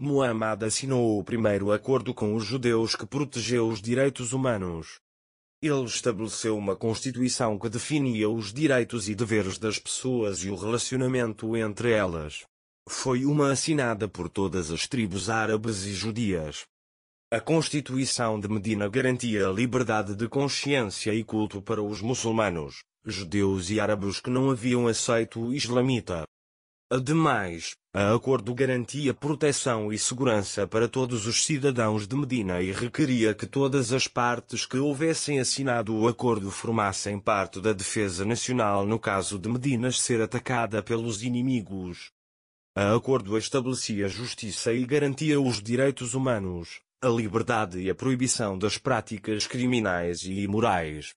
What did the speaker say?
Muhammad assinou o primeiro acordo com os judeus que protegeu os direitos humanos. Ele estabeleceu uma constituição que definia os direitos e deveres das pessoas e o relacionamento entre elas. Foi uma assinada por todas as tribos árabes e judias. A Constituição de Medina garantia a liberdade de consciência e culto para os muçulmanos, judeus e árabes que não haviam aceito o islamita. Ademais, a acordo garantia proteção e segurança para todos os cidadãos de Medina e requeria que todas as partes que houvessem assinado o acordo formassem parte da defesa nacional no caso de Medina ser atacada pelos inimigos. A acordo estabelecia justiça e garantia os direitos humanos, a liberdade e a proibição das práticas criminais e imorais.